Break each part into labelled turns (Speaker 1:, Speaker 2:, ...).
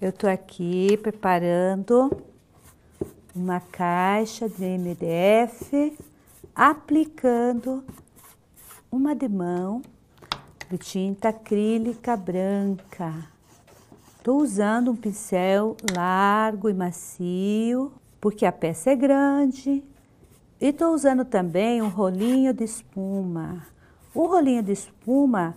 Speaker 1: Eu estou aqui preparando uma caixa de MDF, aplicando uma de mão de tinta acrílica branca. Estou usando um pincel largo e macio, porque a peça é grande. E estou usando também um rolinho de espuma. O rolinho de espuma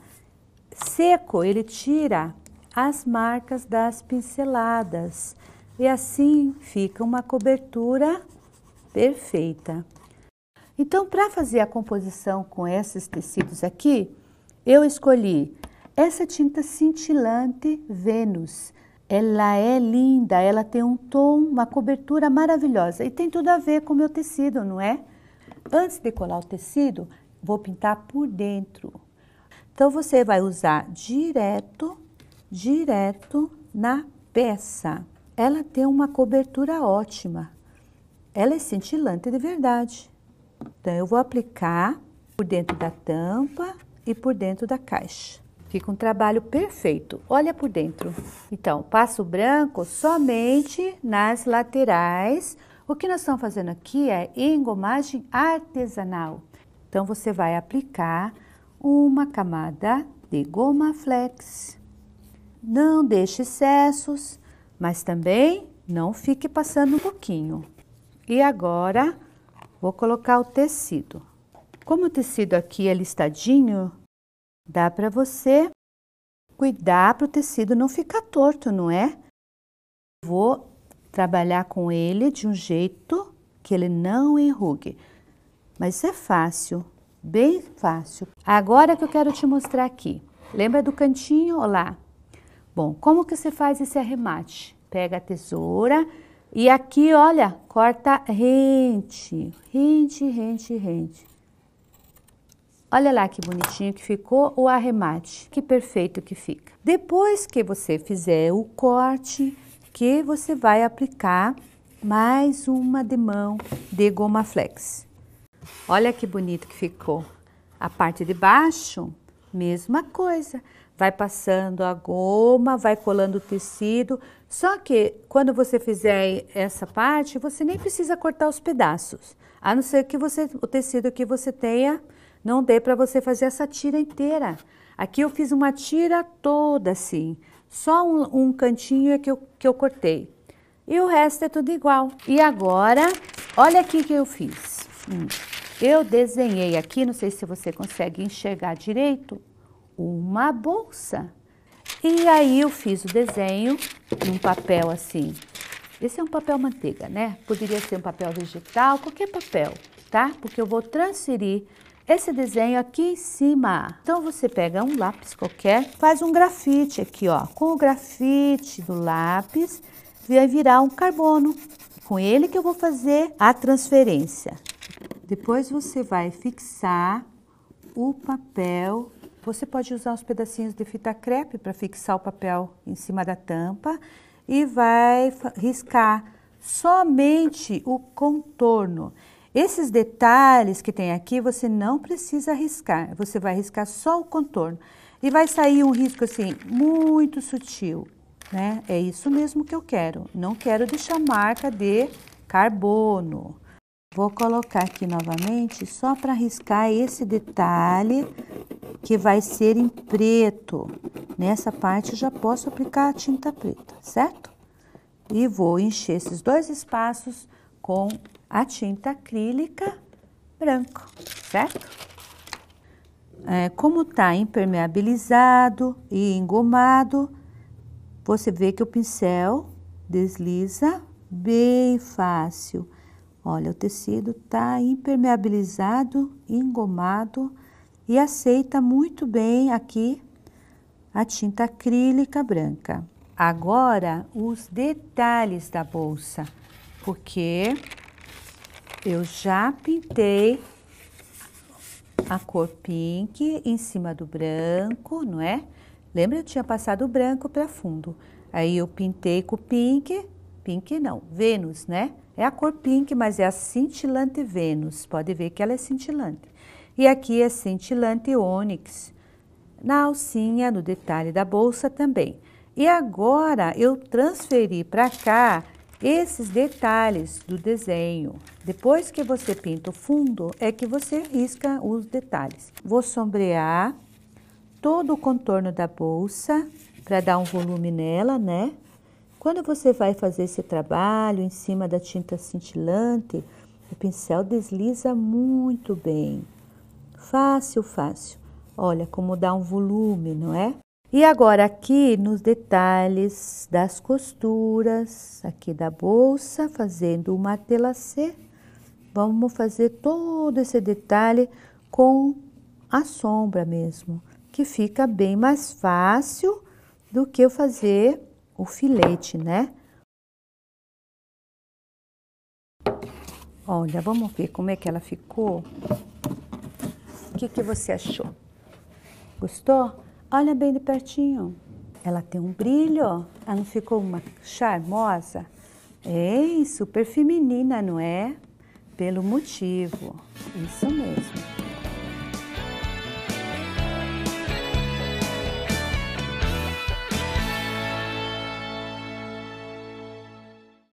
Speaker 1: seco, ele tira as marcas das pinceladas e assim fica uma cobertura perfeita. Então, para fazer a composição com esses tecidos aqui, eu escolhi essa tinta cintilante Vênus. Ela é linda, ela tem um tom, uma cobertura maravilhosa e tem tudo a ver com o meu tecido, não é? Antes de colar o tecido, vou pintar por dentro. Então, você vai usar direto direto na peça. Ela tem uma cobertura ótima. Ela é cintilante de verdade. Então eu vou aplicar por dentro da tampa e por dentro da caixa. Fica um trabalho perfeito. Olha por dentro. Então, passo branco somente nas laterais. O que nós estamos fazendo aqui é engomagem artesanal. Então, você vai aplicar uma camada de goma flex. Não deixe excessos, mas também não fique passando um pouquinho. E agora, vou colocar o tecido. Como o tecido aqui é listadinho, dá para você cuidar para o tecido não ficar torto, não é? Vou trabalhar com ele de um jeito que ele não enrugue. Mas é fácil, bem fácil. Agora que eu quero te mostrar aqui. Lembra do cantinho? Olha lá, Bom, como que você faz esse arremate? Pega a tesoura e aqui, olha, corta rente, rente, rente, rente. Olha lá que bonitinho que ficou o arremate, que perfeito que fica. Depois que você fizer o corte, que você vai aplicar mais uma de mão de goma flex. Olha que bonito que ficou. A parte de baixo Mesma coisa. Vai passando a goma, vai colando o tecido. Só que quando você fizer essa parte, você nem precisa cortar os pedaços. A não ser que você, o tecido que você tenha não dê para você fazer essa tira inteira. Aqui eu fiz uma tira toda assim. Só um, um cantinho é que eu, que eu cortei. E o resto é tudo igual. E agora, olha aqui que eu fiz. Hum. Eu desenhei aqui, não sei se você consegue enxergar direito, uma bolsa. E aí eu fiz o desenho num papel assim. Esse é um papel manteiga, né? Poderia ser um papel vegetal, qualquer papel, tá? Porque eu vou transferir esse desenho aqui em cima. Então você pega um lápis qualquer, faz um grafite aqui, ó. Com o grafite do lápis, vai virar um carbono. Com ele que eu vou fazer a transferência. Depois você vai fixar o papel. Você pode usar uns pedacinhos de fita crepe para fixar o papel em cima da tampa e vai riscar somente o contorno. Esses detalhes que tem aqui, você não precisa riscar. Você vai riscar só o contorno. E vai sair um risco assim, muito sutil, né? É isso mesmo que eu quero. Não quero deixar marca de carbono. Vou colocar aqui novamente só para riscar esse detalhe que vai ser em preto. Nessa parte já posso aplicar a tinta preta, certo? E vou encher esses dois espaços com a tinta acrílica branco, certo? É, como está impermeabilizado e engomado, você vê que o pincel desliza bem fácil. Olha, o tecido está impermeabilizado, engomado e aceita muito bem aqui a tinta acrílica branca. Agora, os detalhes da bolsa, porque eu já pintei a cor pink em cima do branco, não é? Lembra, eu tinha passado o branco para fundo. Aí eu pintei com pink, pink não, Vênus, né? É a cor pink, mas é a cintilante Vênus. Pode ver que ela é cintilante. E aqui é cintilante ônix. Na alcinha, no detalhe da bolsa também. E agora eu transferi para cá esses detalhes do desenho. Depois que você pinta o fundo, é que você risca os detalhes. Vou sombrear todo o contorno da bolsa para dar um volume nela, né? Quando você vai fazer esse trabalho em cima da tinta cintilante, o pincel desliza muito bem. Fácil, fácil. Olha como dá um volume, não é? E agora aqui nos detalhes das costuras, aqui da bolsa, fazendo uma telacê, vamos fazer todo esse detalhe com a sombra mesmo, que fica bem mais fácil do que eu fazer o filete, né? Olha, vamos ver como é que ela ficou. O que, que você achou? Gostou? Olha bem de pertinho. Ela tem um brilho, ela não ficou uma charmosa? Ei, super feminina, não é? Pelo motivo, isso mesmo.